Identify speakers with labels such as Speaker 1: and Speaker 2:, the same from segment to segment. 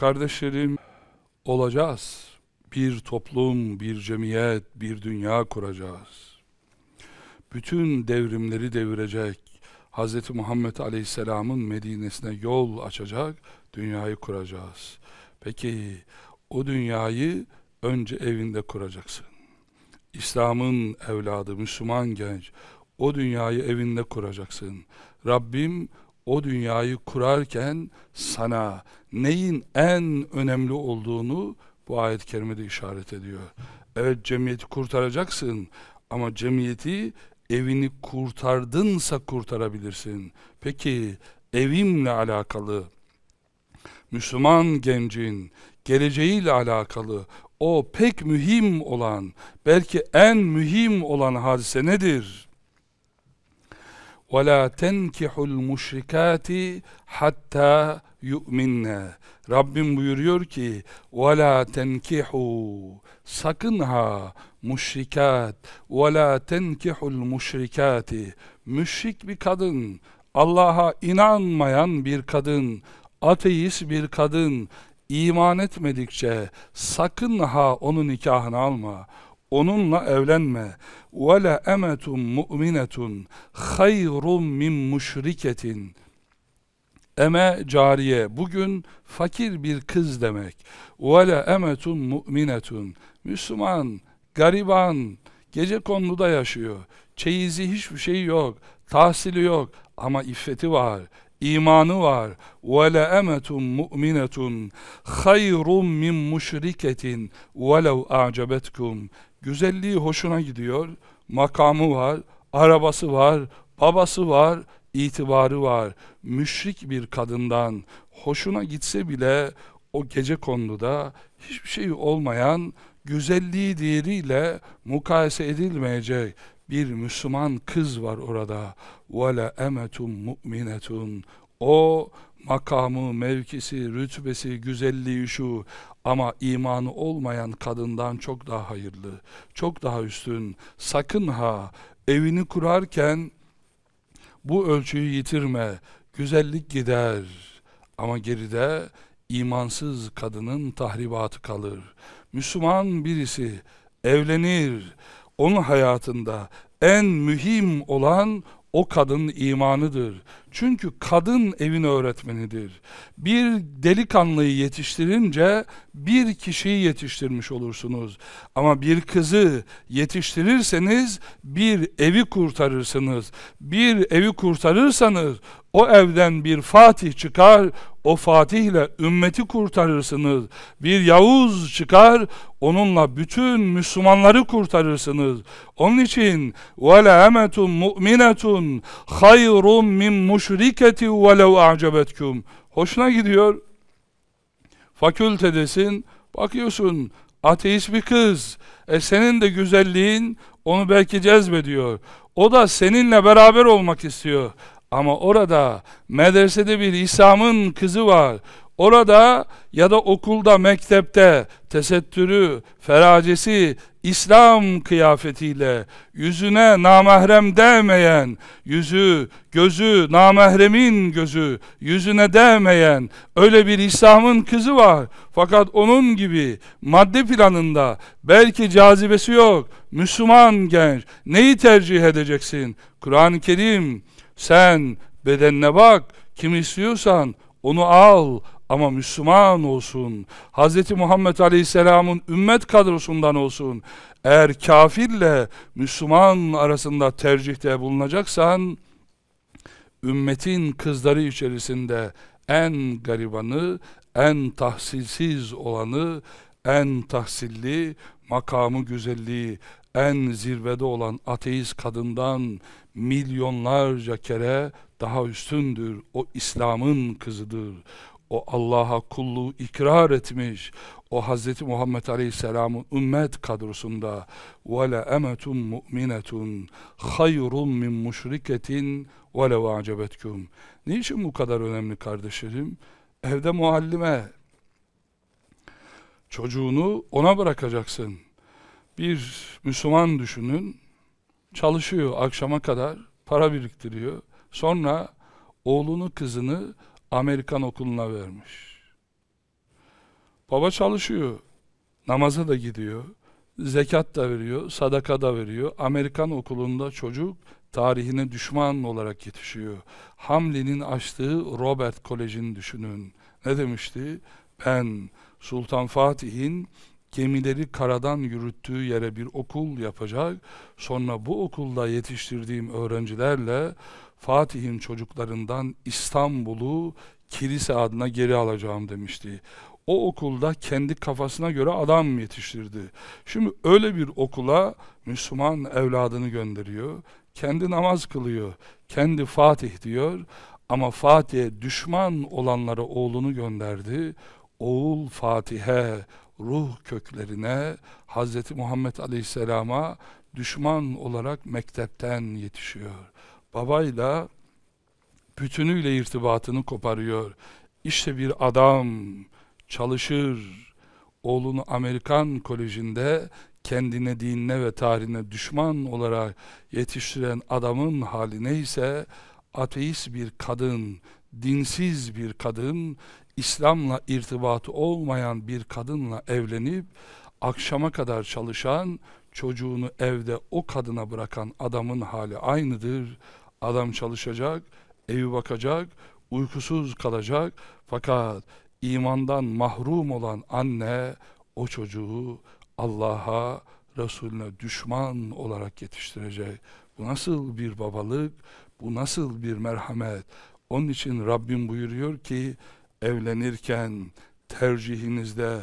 Speaker 1: Kardeşlerim olacağız. Bir toplum, bir cemiyet, bir dünya kuracağız. Bütün devrimleri devirecek, Hz. Muhammed Aleyhisselam'ın Medine'sine yol açacak, dünyayı kuracağız. Peki o dünyayı önce evinde kuracaksın. İslam'ın evladı, Müslüman genç, o dünyayı evinde kuracaksın. Rabbim o dünyayı kurarken sana neyin en önemli olduğunu bu ayet-i kerimede işaret ediyor. Evet cemiyeti kurtaracaksın ama cemiyeti evini kurtardınsa kurtarabilirsin. Peki evimle alakalı Müslüman gencin geleceğiyle alakalı o pek mühim olan belki en mühim olan hadise nedir? وَلَا تَنْكِحُ الْمُشْرِكَاتِ حَتَّى يُؤْمِنَّ Rabbim buyuruyor ki وَلَا تَنْكِحُوا Sakın ha müşrikat وَلَا تَنْكِحُ الْمُشْرِكَاتِ Müşrik bir kadın Allah'a inanmayan bir kadın ateist bir kadın iman etmedikçe sakın ha onun nikahını alma onunla evlenme. وَلَا اَمَةٌ مُؤْمِنَةٌ خَيْرٌ min müşriketin Eme cariye bugün fakir bir kız demek. وَلَا اَمَةٌ مُؤْمِنَةٌ Müslüman, gariban, gece konuda yaşıyor. Çeyizi hiçbir şey yok, tahsili yok ama iffeti var imanı var. وَلَا اَمَةٌ مُؤْمِنَةٌ خَيْرٌ مِنْ مُشْرِكَةٍ وَلَوْ اَعْجَبَتْكُمْ Güzelliği hoşuna gidiyor, makamı var, arabası var, babası var, itibarı var. Müşrik bir kadından hoşuna gitse bile o gece konuda hiçbir şey olmayan güzelliği diğeriyle mukayese edilmeyecek bir Müslüman kız var orada. وَلَا اَمَةٌ مُؤْمِنَةٌ o makamı, mevkisi, rütbesi, güzelliği şu ama imanı olmayan kadından çok daha hayırlı, çok daha üstün. Sakın ha evini kurarken bu ölçüyü yitirme, güzellik gider ama geride imansız kadının tahribatı kalır. Müslüman birisi evlenir, onun hayatında en mühim olan o kadın imanıdır. Çünkü kadın evin öğretmenidir. Bir delikanlıyı yetiştirince bir kişiyi yetiştirmiş olursunuz. Ama bir kızı yetiştirirseniz bir evi kurtarırsınız. Bir evi kurtarırsanız o evden bir fatih çıkar, o Fatih ile ümmeti kurtarırsınız. Bir Yavuz çıkar, onunla bütün Müslümanları kurtarırsınız. Onun için وَلَا اَمَةٌ مُؤْمِنَةٌ خَيْرٌ مِنْ مُشْرِكَةِ وَلَوْ اَعْجَبَتْكُمْ Hoşuna gidiyor. Fakültedesin, bakıyorsun ateist bir kız. E senin de güzelliğin onu belki cezbediyor. O da seninle beraber olmak istiyor. Ama orada medresede bir İslam'ın kızı var. Orada ya da okulda, mektepte tesettürü, feracesi, İslam kıyafetiyle yüzüne namahrem değmeyen, yüzü, gözü, namahremin gözü yüzüne değmeyen öyle bir İslam'ın kızı var. Fakat onun gibi madde planında belki cazibesi yok. Müslüman genç neyi tercih edeceksin? Kur'an-ı Kerim sen bedenine bak, kim istiyorsan onu al ama Müslüman olsun. Hz. Muhammed Aleyhisselam'ın ümmet kadrosundan olsun. Eğer kafirle Müslüman arasında tercihte bulunacaksan, ümmetin kızları içerisinde en garibanı, en tahsilsiz olanı, en tahsilli, makamı güzelliği, en zirvede olan ateist kadından milyonlarca kere daha üstündür. O İslam'ın kızıdır. O Allah'a kulluğu ikrar etmiş. O Hz. Muhammed Aleyhisselam'ın ümmet kadrosunda وَلَا اَمَةٌ مُؤْمِنَةٌ خَيْرٌ مِنْ مُشْرِكَةٍ وَلَوْ عَجَبَتْكُمْ Niçin bu kadar önemli kardeşlerim? Evde muallime, çocuğunu ona bırakacaksın. Bir Müslüman düşünün, Çalışıyor akşama kadar, para biriktiriyor. Sonra oğlunu kızını Amerikan okuluna vermiş. Baba çalışıyor, namaza da gidiyor, zekat da veriyor, sadaka da veriyor. Amerikan okulunda çocuk tarihine düşman olarak yetişiyor. Hamlin'in açtığı Robert Koleji'ni düşünün. Ne demişti? Ben Sultan Fatih'in gemileri karadan yürüttüğü yere bir okul yapacak, sonra bu okulda yetiştirdiğim öğrencilerle Fatih'in çocuklarından İstanbul'u kilise adına geri alacağım demişti. O okulda kendi kafasına göre adam yetiştirdi. Şimdi öyle bir okula Müslüman evladını gönderiyor. Kendi namaz kılıyor. Kendi Fatih diyor. Ama Fatih'e düşman olanlara oğlunu gönderdi. Oğul Fatih'e, ruh köklerine Hz. Muhammed Aleyhisselam'a düşman olarak mektepten yetişiyor. Babayla bütünüyle irtibatını koparıyor. İşte bir adam çalışır, oğlunu Amerikan Koleji'nde kendine, dinine ve tarihine düşman olarak yetiştiren adamın hali neyse, ateist bir kadın, dinsiz bir kadın, İslam'la irtibatı olmayan bir kadınla evlenip akşama kadar çalışan, çocuğunu evde o kadına bırakan adamın hali aynıdır. Adam çalışacak, evi bakacak, uykusuz kalacak fakat imandan mahrum olan anne o çocuğu Allah'a, Resulüne düşman olarak yetiştirecek. Bu nasıl bir babalık, bu nasıl bir merhamet? Onun için Rabbim buyuruyor ki evlenirken tercihinizde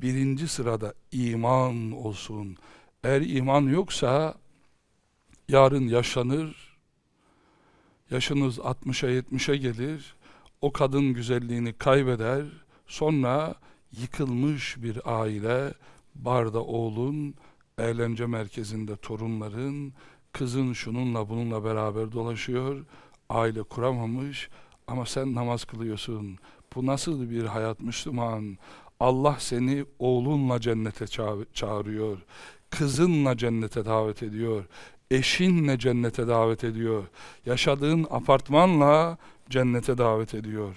Speaker 1: birinci sırada iman olsun. Eğer iman yoksa yarın yaşanır, yaşınız 60'a 70'e gelir, o kadın güzelliğini kaybeder, sonra yıkılmış bir aile, barda oğlun, eğlence merkezinde torunların, kızın şununla bununla beraber dolaşıyor, aile kuramamış ama sen namaz kılıyorsun.'' Bu nasıl bir hayat Müslüman? Allah seni oğlunla cennete çağırıyor. Kızınla cennete davet ediyor. Eşinle cennete davet ediyor. Yaşadığın apartmanla cennete davet ediyor.